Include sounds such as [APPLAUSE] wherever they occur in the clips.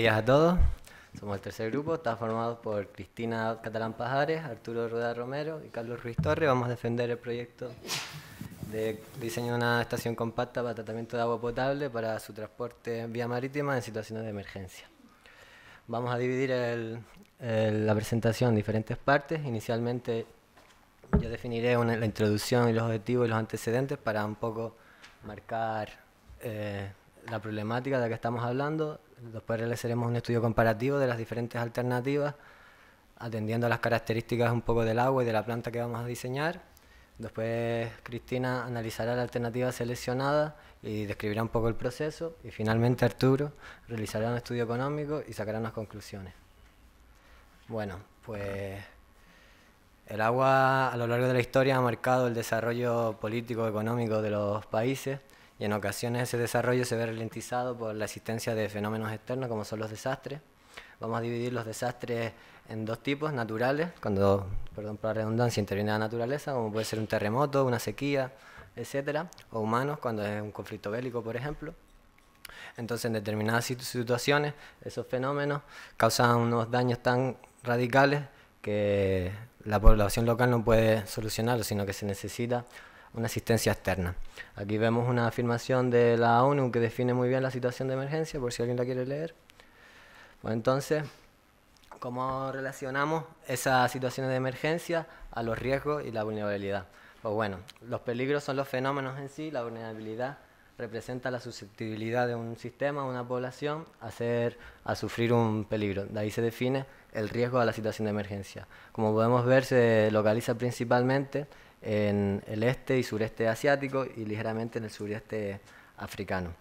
días a todos. Somos el tercer grupo, está formado por Cristina Catalán Pajares, Arturo Rueda Romero y Carlos Ruiz Torre. Vamos a defender el proyecto de diseño de una estación compacta para tratamiento de agua potable para su transporte en vía marítima en situaciones de emergencia. Vamos a dividir la presentación en diferentes partes. Inicialmente yo definiré la introducción y los objetivos y los antecedentes para un poco marcar eh, la problemática de la que estamos hablando, Después realizaremos un estudio comparativo de las diferentes alternativas, atendiendo a las características un poco del agua y de la planta que vamos a diseñar. Después Cristina analizará la alternativa seleccionada y describirá un poco el proceso. Y finalmente Arturo realizará un estudio económico y sacará unas conclusiones. Bueno, pues el agua a lo largo de la historia ha marcado el desarrollo político-económico de los países y en ocasiones ese desarrollo se ve ralentizado por la existencia de fenómenos externos como son los desastres. Vamos a dividir los desastres en dos tipos, naturales, cuando, perdón por la redundancia, interviene la naturaleza, como puede ser un terremoto, una sequía, etcétera, o humanos, cuando es un conflicto bélico, por ejemplo. Entonces, en determinadas situaciones, esos fenómenos causan unos daños tan radicales que la población local no puede solucionarlo, sino que se necesita una asistencia externa. Aquí vemos una afirmación de la ONU que define muy bien la situación de emergencia, por si alguien la quiere leer. Pues entonces, ¿cómo relacionamos esas situaciones de emergencia a los riesgos y la vulnerabilidad? Pues bueno, los peligros son los fenómenos en sí, la vulnerabilidad representa la susceptibilidad de un sistema, una población, a, ser, a sufrir un peligro. De ahí se define el riesgo a la situación de emergencia. Como podemos ver, se localiza principalmente en el este y sureste asiático y ligeramente en el sureste africano.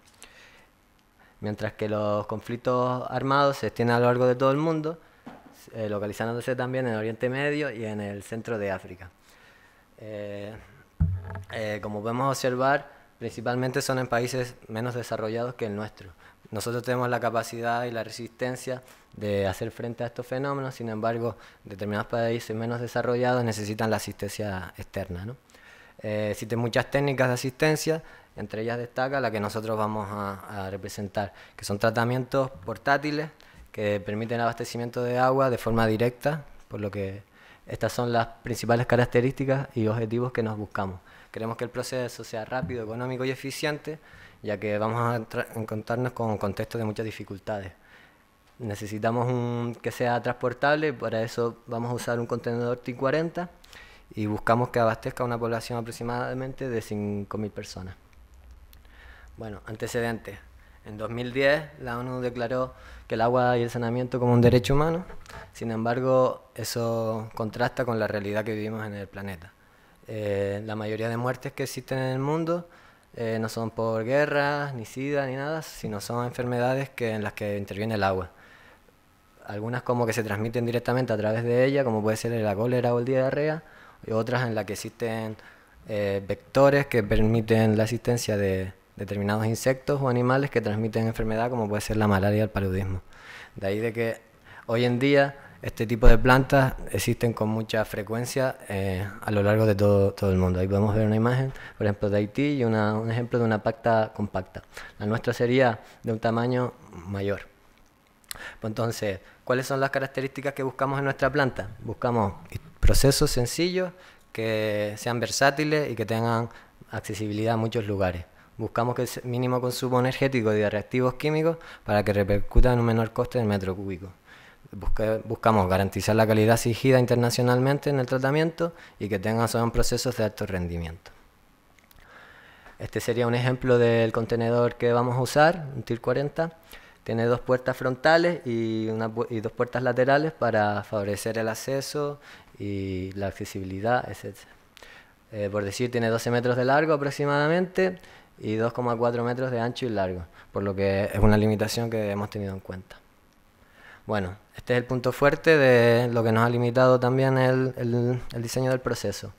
Mientras que los conflictos armados se extienden a lo largo de todo el mundo, eh, localizándose también en Oriente Medio y en el centro de África. Eh, eh, como podemos observar, principalmente son en países menos desarrollados que el nuestro. Nosotros tenemos la capacidad y la resistencia de hacer frente a estos fenómenos, sin embargo, determinados países menos desarrollados necesitan la asistencia externa. Eh, existen muchas técnicas de asistencia, entre ellas destaca la que nosotros vamos a, a representar, que son tratamientos portátiles que permiten abastecimiento de agua de forma directa, por lo que estas son las principales características y objetivos que nos buscamos. Queremos que el proceso sea rápido, económico y eficiente, ya que vamos a encontrarnos con contextos de muchas dificultades. Necesitamos que sea transportable, para eso vamos a usar un contenedor t 40 y buscamos que abastezca a una población aproximadamente de 5.000 personas. Bueno, antecedentes. En 2010 la ONU declaró que el agua y el saneamiento como un derecho humano, sin embargo eso contrasta con la realidad que vivimos en el planeta. Eh, la mayoría de muertes que existen en el mundo eh, no son por guerras, ni sida, ni nada, sino son enfermedades que, en las que interviene el agua. Algunas como que se transmiten directamente a través de ella, como puede ser la cólera o el diarrea, y otras en las que existen eh, vectores que permiten la existencia de determinados insectos o animales que transmiten enfermedad como puede ser la malaria o el paludismo. De ahí de que hoy en día este tipo de plantas existen con mucha frecuencia eh, a lo largo de todo, todo el mundo. Ahí podemos ver una imagen, por ejemplo, de Haití y un ejemplo de una pacta compacta. La nuestra sería de un tamaño mayor. Pues entonces, ¿cuáles son las características que buscamos en nuestra planta? Buscamos procesos sencillos que sean versátiles y que tengan accesibilidad a muchos lugares buscamos que el mínimo consumo energético de reactivos químicos para que repercuta en un menor coste del metro cúbico. buscamos garantizar la calidad exigida internacionalmente en el tratamiento y que tengan son procesos de alto rendimiento. Este sería un ejemplo del contenedor que vamos a usar, un TIR 40. Tiene dos puertas frontales y, una, dos puertas laterales para favorecer el acceso y la accesibilidad, etc. Eh, por decir, tiene 12 metros de largo aproximadamente y 2,4 metros de ancho y largo, por lo que es una limitación que hemos tenido en cuenta. Bueno, este es el punto fuerte de lo que nos ha limitado también el, diseño del proceso.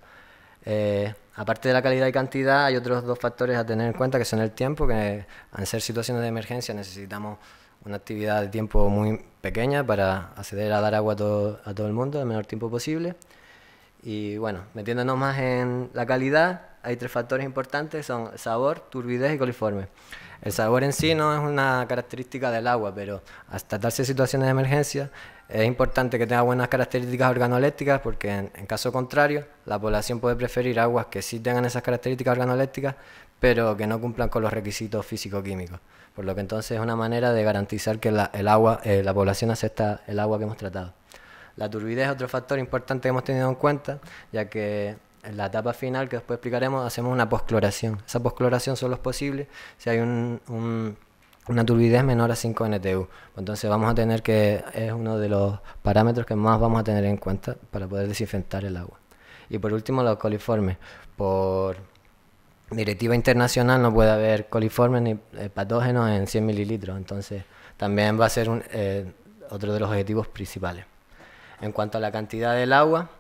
Eh, aparte de la calidad y cantidad, hay otros dos factores a tener en cuenta, que son el tiempo, que al ser situaciones de emergencia necesitamos una actividad de tiempo muy pequeña para acceder a dar agua a todo, a todo el mundo en el menor tiempo posible. Y bueno, metiéndonos más en la calidad, hay tres factores importantes, son sabor, turbidez y coliforme. El sabor en sí no es una característica del agua, pero hasta darse situaciones de emergencia es importante que tenga buenas características organolépticas porque en, caso contrario la población puede preferir aguas que sí tengan esas características organolépticas pero que no cumplan con los requisitos físico-químicos. Por lo que entonces es una manera de garantizar que el agua, eh, la población acepta el agua que hemos tratado. La turbidez es otro factor importante que hemos tenido en cuenta, ya que en la etapa final, que después explicaremos, hacemos una poscloración. Esa poscloración solo es posible si hay una turbidez menor a 5 NTU. Entonces vamos a tener que, es uno de los parámetros que más vamos a tener en cuenta para poder desinfectar el agua. Y por último, los coliformes. Por directiva internacional no puede haber coliformes ni eh, patógenos en 100 mililitros. Entonces también va a ser eh, otro de los objetivos principales. En cuanto a la cantidad del agua,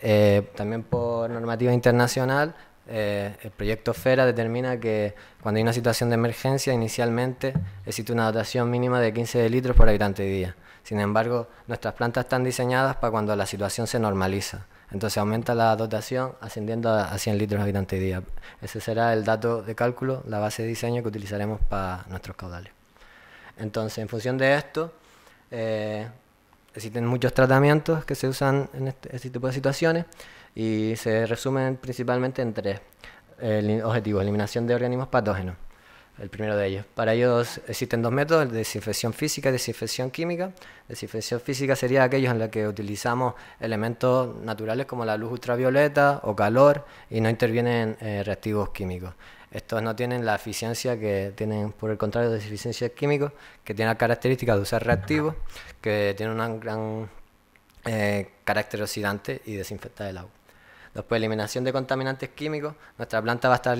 eh, también por normativa internacional, eh, el proyecto FERA determina que cuando hay una situación de emergencia, inicialmente existe una dotación mínima de 15 litros por habitante y día. Sin embargo, nuestras plantas están diseñadas para cuando la situación se normaliza. Entonces aumenta la dotación ascendiendo a 100 litros habitante y día. Ese será el dato de cálculo, la base de diseño que utilizaremos para nuestros caudales. Entonces, en función de esto, eh, existen muchos tratamientos que se usan en este, este, tipo de situaciones y se resumen principalmente en tres objetivos. eliminación de organismos patógenos, el primero de ellos. Para ellos existen dos métodos, desinfección física y desinfección química. Desinfección física sería aquellos en los que utilizamos elementos naturales como la luz ultravioleta o calor y no intervienen eh, reactivos químicos. Estos no tienen la eficiencia que tienen, por el contrario, de eficiencia químicos, que tienen la característica de usar reactivo, que tiene un gran eh, carácter oxidante y desinfectar el agua. Después, eliminación de contaminantes químicos. Nuestra planta va a estar eh,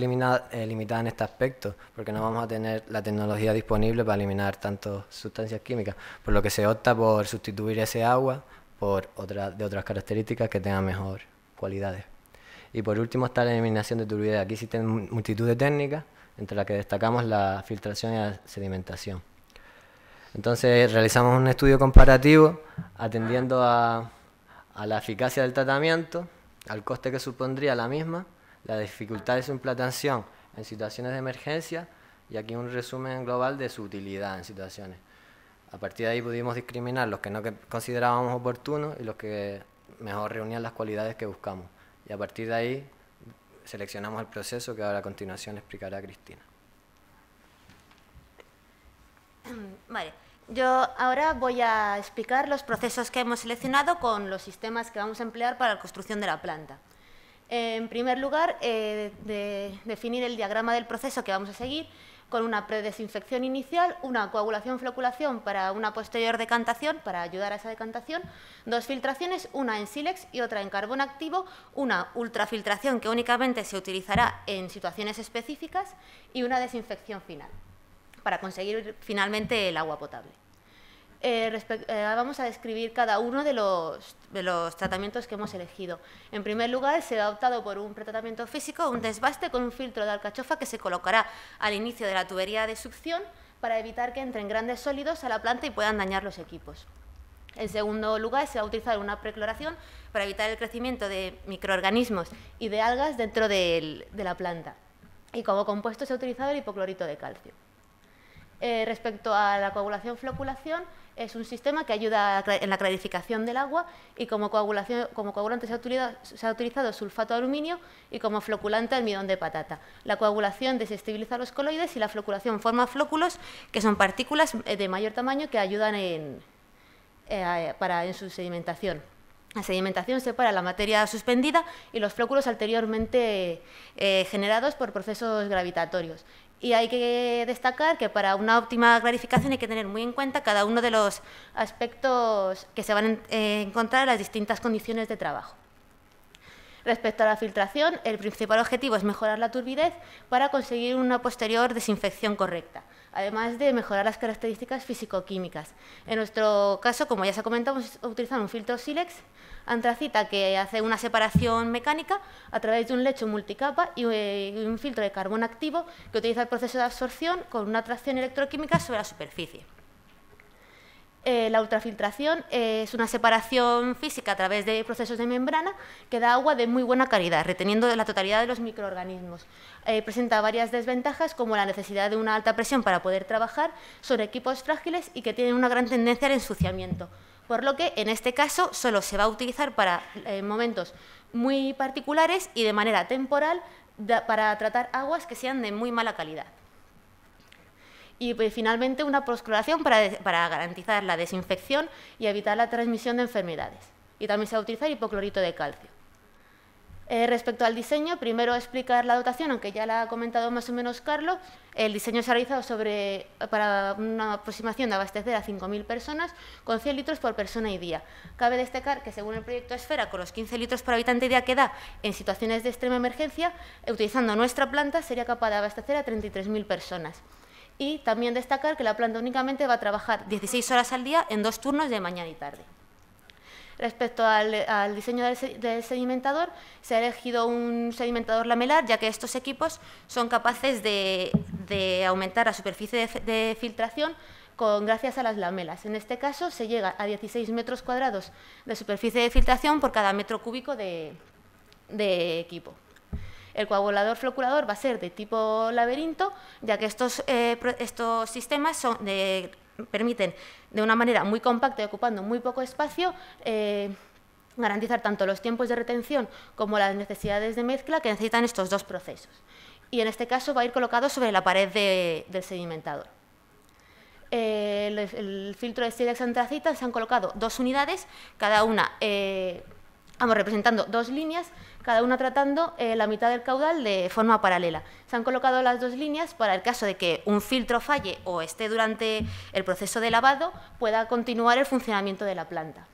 limitada en este aspecto, porque no vamos a tener la tecnología disponible para eliminar tantas sustancias químicas, por lo que se opta por sustituir ese agua por otra, de otras características que tengan mejor cualidades. Y por último está la eliminación de turbidez. Aquí existen multitud de técnicas, entre las que destacamos la filtración y la sedimentación. Entonces realizamos un estudio comparativo atendiendo a, la eficacia del tratamiento, al coste que supondría la misma, la dificultad de su implantación en situaciones de emergencia y aquí un resumen global de su utilidad en situaciones. A partir de ahí pudimos discriminar los que no considerábamos oportunos y los que mejor reunían las cualidades que buscamos. Y a partir de ahí seleccionamos el proceso que ahora a continuación explicará Cristina. [CLEARS THROAT] Vale, yo ahora voy a explicar los procesos que hemos seleccionado con los sistemas que vamos a emplear para la construcción de la planta. En primer lugar, eh, definir el diagrama del proceso que vamos a seguir con una predesinfección inicial, una coagulación-floculación para una posterior decantación, para ayudar a esa decantación, dos filtraciones, una en sílex y otra en carbón activo, una ultrafiltración que únicamente se utilizará en situaciones específicas y una desinfección final para conseguir finalmente el agua potable. Eh, eh, vamos a describir cada uno de los, tratamientos que hemos elegido. En primer lugar, se ha optado por un pretratamiento físico, un desbaste con un filtro de alcachofa que se colocará al inicio de la tubería de succión para evitar que entren grandes sólidos a la planta y puedan dañar los equipos. En segundo lugar, se ha utilizado utilizar una precloración para evitar el crecimiento de microorganismos y de algas dentro de la planta. Y como compuesto se ha utilizado el hipoclorito de calcio. Eh, respecto a la coagulación-floculación, es un sistema que ayuda en la clarificación del agua y como, coagulación, como coagulante se ha, utilizado, sulfato de aluminio y como floculante almidón de patata. La coagulación desestabiliza los coloides y la floculación forma flóculos, que son partículas eh, de mayor tamaño que ayudan eh, en, su sedimentación. La sedimentación separa la materia suspendida y los flóculos anteriormente eh, generados por procesos gravitatorios. Y hay que destacar que para una óptima clarificación hay que tener muy en cuenta cada uno de los aspectos que se van a eh, encontrar en las distintas condiciones de trabajo. Respecto a la filtración, el principal objetivo es mejorar la turbidez para conseguir una posterior desinfección correcta además de mejorar las características físico-químicas. En nuestro caso, como ya se ha comentado, un filtro silex antracita que hace una separación mecánica a través de un lecho multicapa eh, y un filtro de carbón activo que utiliza el proceso de absorción con una atracción electroquímica sobre la superficie. Eh, la ultrafiltración es una separación física a través de procesos de membrana que da agua de muy buena calidad, reteniendo la totalidad de los microorganismos. Eh, presenta varias desventajas como la necesidad de una alta presión para poder trabajar sobre equipos frágiles y que tienen una gran tendencia al ensuciamiento. Por lo que en este caso solo se va a utilizar para eh, momentos muy particulares y de manera temporal para tratar aguas que sean de muy mala calidad y pues, finalmente una proscloración para, garantizar la desinfección y evitar la transmisión de enfermedades. Y también se va a utilizar hipoclorito de calcio. Eh, respecto al diseño, primero explicar la dotación, aunque ya la ha comentado más o menos Carlos. El diseño se ha realizado para una aproximación de abastecer a 5.000 personas con 100 litros por persona y día. Cabe destacar que, según el proyecto Esfera, con los 15 litros por habitante y día que da en situaciones de extrema emergencia, utilizando nuestra planta sería capaz de abastecer a 33.000 personas. Y también destacar que la planta únicamente va a trabajar 16 horas al día en dos turnos de mañana y tarde. Respecto al, diseño del, sedimentador, se ha elegido un sedimentador lamelar, ya que estos equipos son capaces de, aumentar la superficie de, filtración con, gracias a las lamelas. En este caso, se llega a 16 metros cuadrados de superficie de filtración por cada metro cúbico de equipo. El coagulador floculador va a ser de tipo laberinto, ya que estos, eh, sistemas permiten de una manera muy compacta y ocupando muy poco espacio eh, garantizar tanto los tiempos de retención como las necesidades de mezcla que necesitan estos dos procesos. Y en este caso va a ir colocado sobre la pared del sedimentador. el, filtro de sílex antracita se han colocado dos unidades, cada una eh, vamos representando dos líneas cada una tratando eh, la mitad del caudal de forma paralela. Se han colocado las dos líneas para el caso de que un filtro falle o esté durante el proceso de lavado, pueda continuar el funcionamiento de la planta.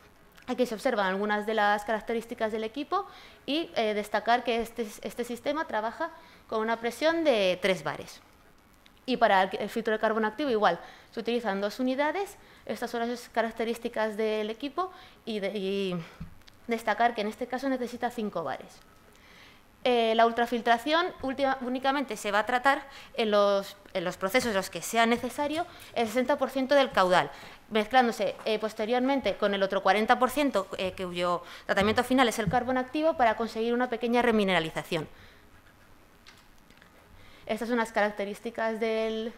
Aquí se observan algunas de las características del equipo y eh, destacar que este, este, sistema trabaja con una presión de 3 bares. Y para el filtro de carbono activo igual, se utilizan dos unidades, estas son las características del equipo y, de, Destacar que en este caso necesita 5 bares. Eh, la ultrafiltración únicamente se va a tratar en los, procesos en los que sea necesario el 60% del caudal, mezclándose eh, posteriormente con el otro 40%, eh, cuyo tratamiento final es el carbón activo, para conseguir una pequeña remineralización. Estas son las características del,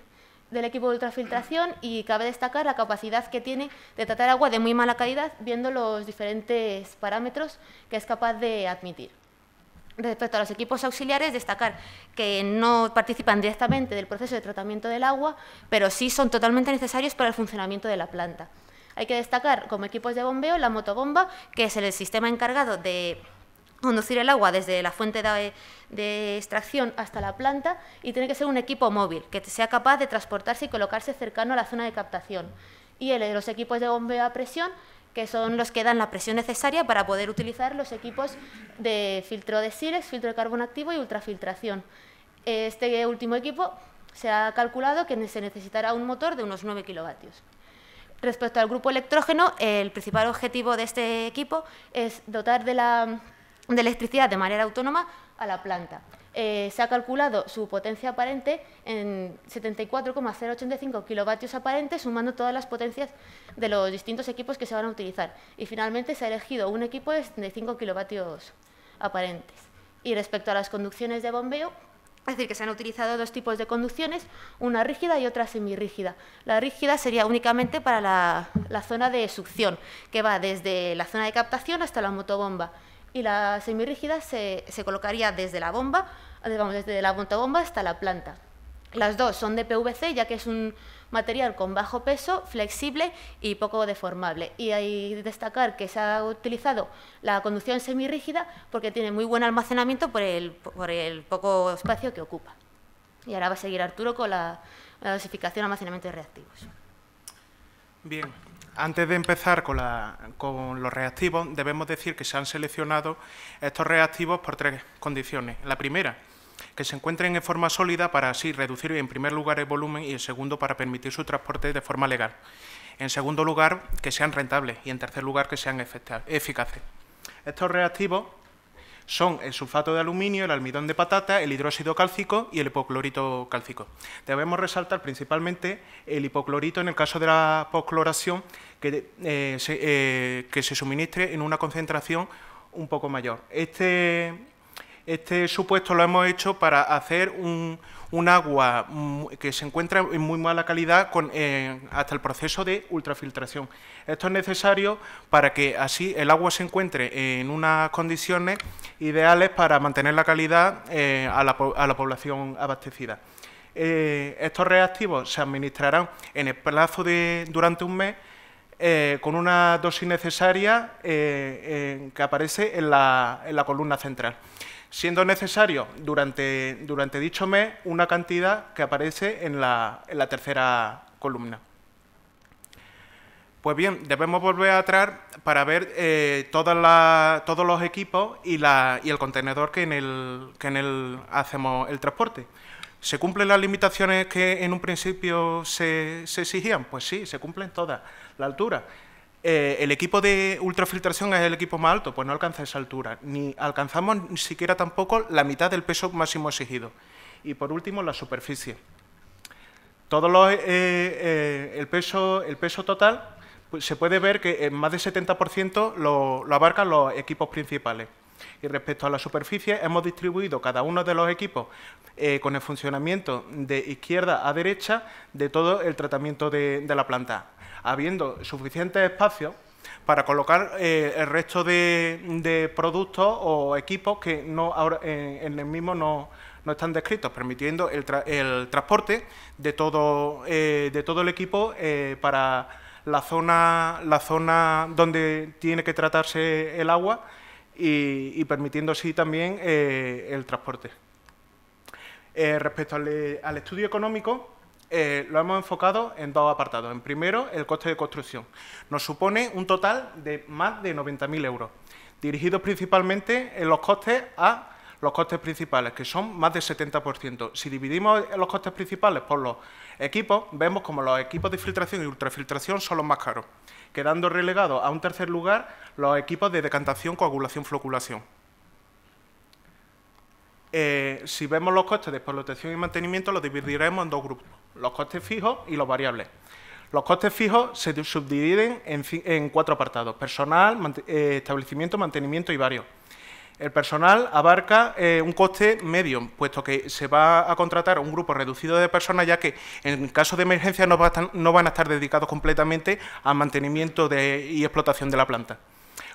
del equipo de ultrafiltración y cabe destacar la capacidad que tiene de tratar agua de muy mala calidad viendo los diferentes parámetros que es capaz de admitir. Respecto a los equipos auxiliares, destacar que no participan directamente del proceso de tratamiento del agua, pero sí son totalmente necesarios para el funcionamiento de la planta. Hay que destacar como equipos de bombeo la motobomba, que es el sistema encargado de conducir el agua desde la fuente de, extracción hasta la planta y tiene que ser un equipo móvil que sea capaz de transportarse y colocarse cercano a la zona de captación. Y el, los equipos de bombeo a presión, que son los que dan la presión necesaria para poder utilizar los equipos de filtro de sílex, filtro de carbón activo y ultrafiltración. Este último equipo se ha calculado que se necesitará un motor de unos 9 kilovatios. Respecto al grupo electrógeno, el principal objetivo de este equipo es dotar de la de electricidad de manera autónoma a la planta. Eh, se ha calculado su potencia aparente en 74,085 kilovatios aparentes, sumando todas las potencias de los distintos equipos que se van a utilizar. Y finalmente se ha elegido un equipo de 5 kilovatios aparentes. Y respecto a las conducciones de bombeo, es decir, que se han utilizado dos tipos de conducciones, una rígida y otra semirrígida. La rígida sería únicamente para la, la zona de succión, que va desde la zona de captación hasta la motobomba y la semirrígida se, se colocaría desde la bomba, vamos, desde la bomba hasta la planta. Las dos son de PVC, ya que es un material con bajo peso, flexible y poco deformable. Y hay que destacar que se ha utilizado la conducción semirrígida porque tiene muy buen almacenamiento por el, poco espacio que ocupa. Y ahora va a seguir Arturo con la, dosificación dosificación, almacenamiento de reactivos. Bien, antes de empezar con, los reactivos, debemos decir que se han seleccionado estos reactivos por tres condiciones. La primera, que se encuentren en forma sólida para así reducir en primer lugar el volumen y en segundo para permitir su transporte de forma legal. En segundo lugar, que sean rentables y en tercer lugar, que sean eficaces. Estos reactivos son el sulfato de aluminio, el almidón de patata, el hidróxido cálcico y el hipoclorito cálcico. Debemos resaltar principalmente el hipoclorito en el caso de la poscloración que, eh, se, eh, que se suministre en una concentración un poco mayor. Este este supuesto lo hemos hecho para hacer un, agua que se encuentra en muy mala calidad eh, hasta el proceso de ultrafiltración. Esto es necesario para que así el agua se encuentre en unas condiciones ideales para mantener la calidad eh, a, la, población abastecida. Eh, estos reactivos se administrarán en el plazo de durante un mes con una dosis necesaria que aparece en la columna central siendo necesario durante, durante dicho mes una cantidad que aparece en la, en la tercera columna. Pues bien, debemos volver a atrás para ver eh, todos los equipos y, la, y el contenedor que en el, hacemos el transporte. ¿Se cumplen las limitaciones que en un principio se, se, exigían? Pues sí, se cumplen todas. La altura. Eh, el equipo de ultrafiltración es el equipo más alto, pues no alcanza esa altura, ni alcanzamos ni siquiera tampoco la mitad del peso máximo exigido. Y por último, la superficie. Eh, eh, el, peso, total pues se puede ver que en más del 70% lo, abarcan los equipos principales. Y respecto a la superficie, hemos distribuido cada uno de los equipos con el funcionamiento de izquierda a derecha de todo el tratamiento de la planta habiendo suficiente espacio para colocar eh, el resto de, productos o equipos que no ahora, en, el mismo no, están descritos, permitiendo el, transporte eh, de todo, el equipo eh, para la zona, la zona donde tiene que tratarse el agua y, permitiendo así también el transporte. respecto al estudio económico, eh, lo hemos enfocado en dos apartados. En primero, el coste de construcción. Nos supone un total de más de 90.000 euros, dirigidos principalmente en los costes a los costes principales, que son más del 70%. Si dividimos los costes principales por los equipos, vemos como los equipos de filtración y ultrafiltración son los más caros, quedando relegados a un tercer lugar los equipos de decantación, coagulación, floculación. Eh, si vemos los costes de explotación y mantenimiento, los dividiremos en dos grupos, los costes fijos y los variables. Los costes fijos se subdividen en, cuatro apartados, personal, eh, establecimiento, mantenimiento y varios. El personal abarca eh, un coste medio, puesto que se va a contratar un grupo reducido de personas, ya que en caso de emergencia no, van a estar dedicados completamente al mantenimiento y explotación de la planta.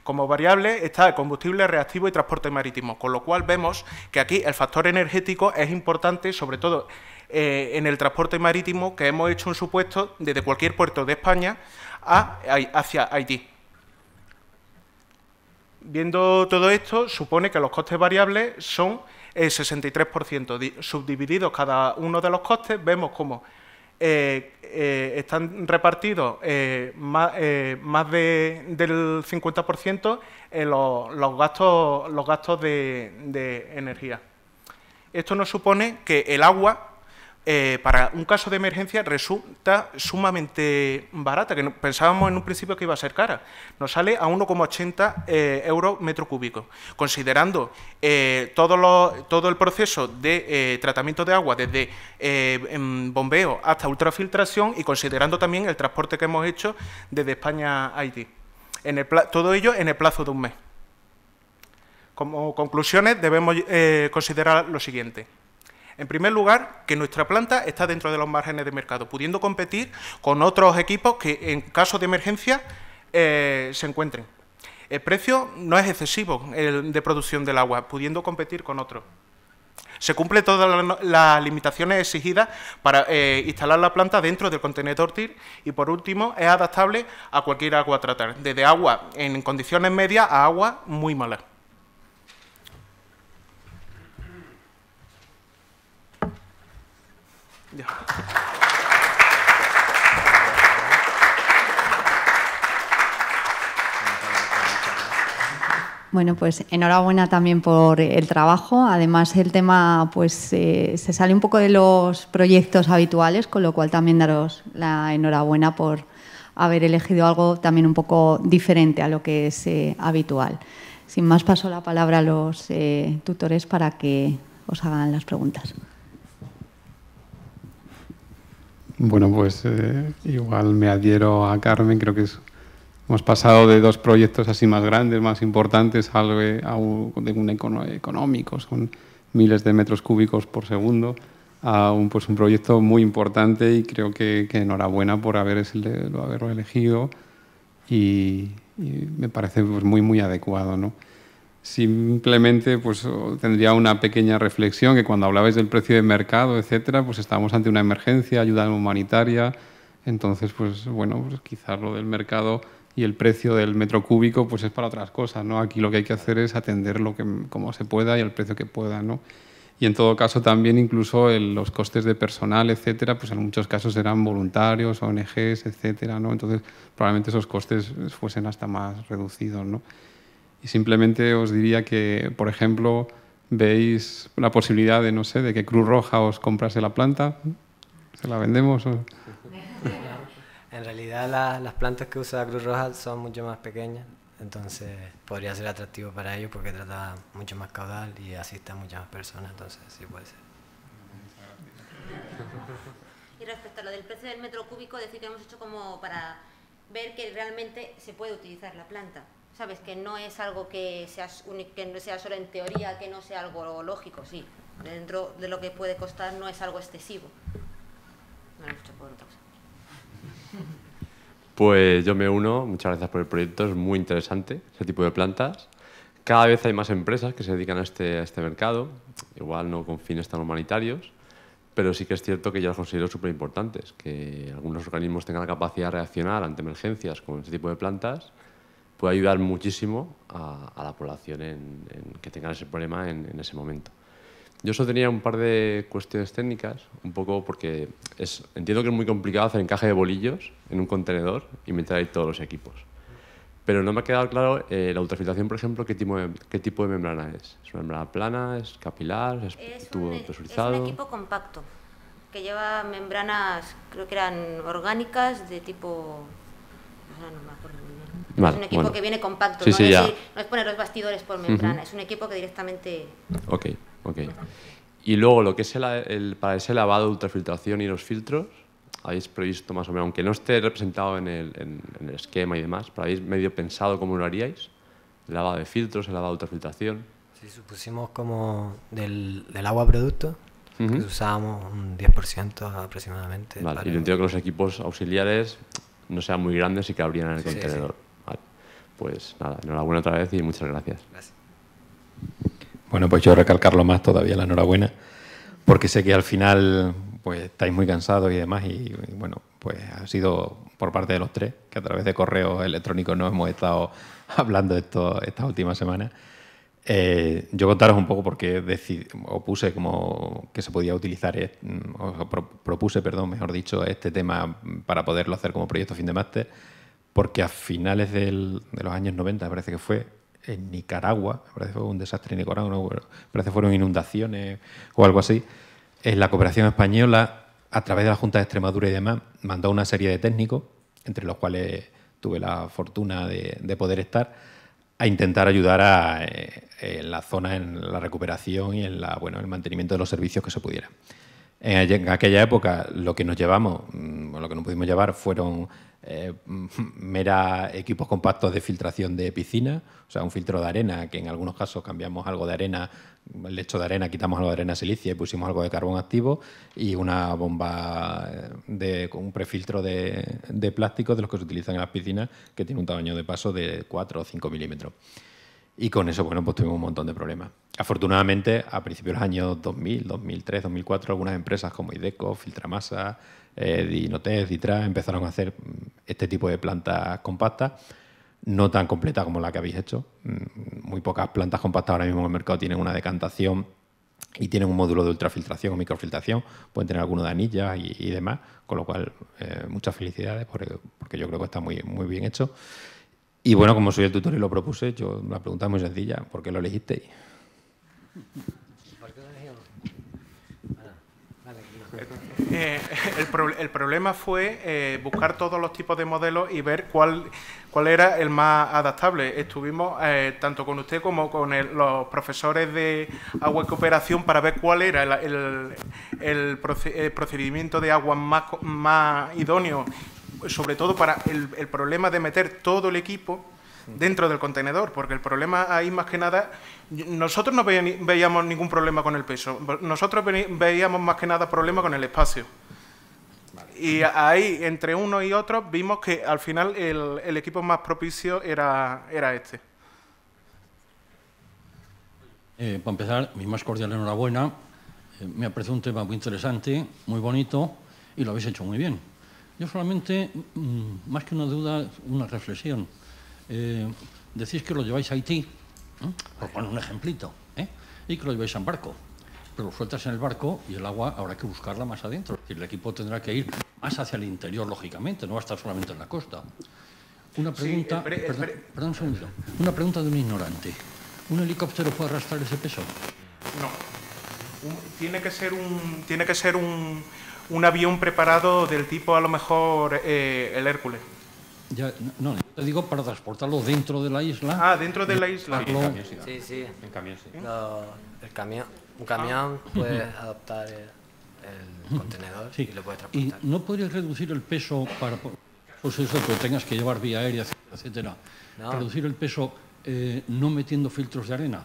Como variable está el combustible reactivo y transporte marítimo, con lo cual vemos que aquí el factor energético es importante, sobre todo eh, en el transporte marítimo, que hemos hecho un supuesto desde cualquier puerto de España hacia Haití. Viendo todo esto, supone que los costes variables son el 63%. Subdivididos cada uno de los costes, vemos cómo eh, eh, están repartidos eh, más, de, del 50% en los, los, gastos, los gastos de, de energía. Esto nos supone que el agua eh, para un caso de emergencia resulta sumamente barata, que pensábamos en un principio que iba a ser cara. Nos sale a 1,80 eh, euros metro cúbico. Considerando eh, todo, el proceso de tratamiento de agua desde bombeo hasta ultrafiltración y considerando también el transporte que hemos hecho desde España a Haití. todo ello en el plazo de un mes. Como conclusiones debemos considerar lo siguiente. En primer lugar, que nuestra planta está dentro de los márgenes de mercado, pudiendo competir con otros equipos que en caso de emergencia eh, se encuentren. El precio no es excesivo de producción del agua, pudiendo competir con otros. Se cumplen todas las limitaciones exigidas para eh, instalar la planta dentro del contenedor TIR y, por último, es adaptable a cualquier agua a tratar, desde agua en condiciones medias a agua muy mala. Bueno, pues enhorabuena también por el trabajo. Además, el tema pues eh, se sale un poco de los proyectos habituales, con lo cual también daros la enhorabuena por haber elegido algo también un poco diferente a lo que es eh, habitual. Sin más, paso la palabra a los eh, tutores para que os hagan las preguntas. Bueno, pues eh, igual me adhiero a Carmen, creo que hemos pasado de dos proyectos así más grandes, más importantes, eh, de un económico, son miles de metros cúbicos por segundo, a un, pues un proyecto muy importante y creo que, enhorabuena por haber haberlo elegido y, me parece pues, muy, muy adecuado, ¿no? Simplemente pues, tendría una pequeña reflexión que cuando hablabais del precio de mercado, etcétera, pues estamos ante una emergencia, ayuda humanitaria, entonces pues bueno, pues quizás lo del mercado y el precio del metro cúbico pues es para otras cosas, ¿no? Aquí lo que hay que hacer es atender lo que como se pueda y al precio que pueda, ¿no? Y en todo caso también incluso los costes de personal, etcétera, pues en muchos casos eran voluntarios, ONGs, etcétera, ¿no? Entonces probablemente esos costes fuesen hasta más reducidos, ¿no? simplemente os diría que, por ejemplo, veis la posibilidad de, no sé, de que Cruz Roja os comprase la planta. ¿Se la vendemos? O... [LAUGHS] En realidad las plantas que usa Cruz Roja son mucho más pequeñas, entonces podría ser atractivo para ellos porque trata mucho más caudal y asiste a muchas más personas, entonces sí puede ser. Y respecto a lo del precio del metro cúbico, decir que hemos hecho como para ver que realmente se puede utilizar la planta. ¿sabes? Que no es algo que sea, que sea solo en teoría, que no sea algo lógico, sí. Dentro de lo que puede costar no es algo excesivo. [LAUGHS] Pues yo me uno, muchas gracias por el proyecto, es muy interesante ese tipo de plantas. Cada vez hay más empresas que se dedican a este, este mercado, igual no con fines tan humanitarios, pero sí que es cierto que yo los considero súper importantes, que algunos organismos tengan la capacidad de reaccionar ante emergencias con este tipo de plantas puede ayudar muchísimo a, la población en, que tenga ese problema en, ese momento. Yo solo tenía un par de cuestiones técnicas, un poco porque entiendo que es muy complicado hacer encaje de bolillos en un contenedor y meter ahí todos los equipos. Pero no me ha quedado claro eh, la ultrafiltración, por ejemplo, qué tipo, de, qué tipo de membrana es. ¿Es una membrana plana? ¿Es capilar? ¿Es, tubo presurizado? Es un equipo compacto que lleva membranas, creo que eran orgánicas de tipo. no me acuerdo es un equipo que viene compacto, no, es poner los bastidores por membrana, es un equipo que directamente... Ok, ok. Y luego lo que es el, para ese lavado, ultrafiltración y los filtros, habéis previsto más o menos, aunque no esté representado en el, en, el esquema y demás, pero habéis medio pensado cómo lo haríais, el lavado de filtros, el lavado de ultrafiltración. si supusimos como del, del agua producto, que usábamos un 10% aproximadamente. Vale, y yo entiendo que los equipos auxiliares no sean muy grandes y que en el contenedor pues nada, enhorabuena otra vez y muchas gracias. gracias. Bueno, pues yo recalcarlo más todavía, la enhorabuena, porque sé que al final pues estáis muy cansados y demás y, bueno, pues ha sido por parte de los tres, que a través de correos electrónicos nos hemos estado [LAUGHS] hablando esto, estas últimas semanas. Eh, yo contaros un poco por qué opuse como que se podía utilizar, o propuse, perdón, mejor dicho, este tema para poderlo hacer como proyecto fin de máster porque a finales de los años 90, parece que fue, en Nicaragua, parece que fue un desastre en Nicaragua, parece que fueron inundaciones o algo así, en la cooperación española, a través de la Junta de Extremadura y demás, mandó una serie de técnicos, entre los cuales tuve la fortuna de, poder estar, a intentar ayudar a, eh, en la zona en la recuperación y en el mantenimiento de los servicios que se pudiera. En aquella época lo que nos llevamos, mm, lo que nos pudimos llevar, fueron eh, [LAUGHS] mera equipos compactos de filtración de piscina, o sea, un filtro de arena, que en algunos casos cambiamos algo de arena, el lecho de arena, quitamos algo de arena silicia y pusimos algo de carbón activo, y una bomba eh, de, con un prefiltro de, plástico de los que se utilizan en las piscinas, que tiene un tamaño de paso de 4 o 5 milímetros. Y con eso, bueno, pues tuvimos un montón de problemas afortunadamente, a principios de los años 2000, 2003, 2004, algunas empresas como IDECO, Filtramasa, eh, y Ditra, empezaron a hacer mm, este tipo de plantas compactas, no tan completa como la que habéis hecho. Mm, muy pocas plantas compactas ahora mismo en el mercado tienen una decantación y tienen un módulo de ultrafiltración o microfiltración, pueden tener alguno de anillas y, demás, con lo cual eh, muchas felicidades porque, yo creo que está muy, muy bien hecho. Y bueno, como soy el tutor y lo propuse, yo, la pregunta es muy sencilla, ¿por qué lo elegisteis? Eh, el, problema fue eh, buscar todos los tipos de modelos y ver cuál, cuál era el más adaptable. Estuvimos eh, tanto con usted como con los profesores de agua y cooperación para ver cuál era el, procedimiento de agua más, más idóneo, sobre todo para el problema de meter todo el equipo dentro del contenedor, porque el problema ahí más que nada, nosotros no veíamos ningún problema con el peso, nosotros veíamos más que nada problema con el espacio. Y ahí, entre uno y otro, vimos que al final el, equipo más propicio era, este. Eh, para empezar, mi más cordial enhorabuena. Eh, me ha parecido un tema muy interesante, muy bonito y lo habéis hecho muy bien. Yo solamente, mm, más que una duda, una reflexión. Eh, decís que lo lleváis a Haití, por poner un ejemplito, ¿eh? y que lo lleváis en barco. Pero lo sueltas en el barco y el agua habrá que buscarla más adentro. El equipo tendrá que ir más hacia el interior, lógicamente, no va a estar solamente en la costa. Una pregunta, una pregunta de un ignorante. ¿Un helicóptero puede arrastrar ese peso? No. tiene que ser un, tiene que ser un, un, avión preparado del tipo, a lo mejor, eh, el Hércules. Ya, no, no te digo para transportarlo dentro de la isla. Ah, dentro de la isla. Sí, sí. un camión puede adoptar el, contenedor y lo puede transportar. ¿Y no podrías reducir el peso para, pues eso, que tengas que llevar vía aérea, etcétera? Reducir el peso eh, no metiendo filtros de arena,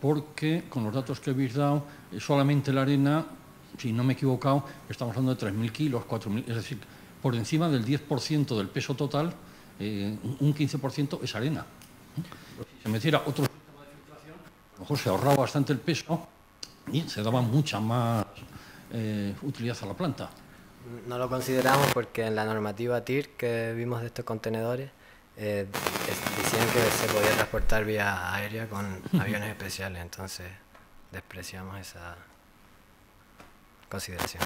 porque con los datos que habéis dado, eh, solamente la arena, si no me he equivocado, estamos hablando de 3.000 kilos, 4.000, es decir, por encima del 10% del peso total eh, un 15% es arena. Si se metiera otro sistema de filtración, a lo mejor se ahorraba bastante el peso y se daba mucha más eh, utilidad a la planta. No lo consideramos porque en la normativa TIR que vimos de estos contenedores eh, decían que se podía transportar vía aérea con [LAUGHS] aviones especiales, entonces despreciamos esa consideración.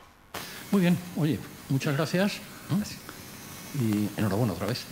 Muy bien, oye, muchas gracias. Y enhorabuena otra vez.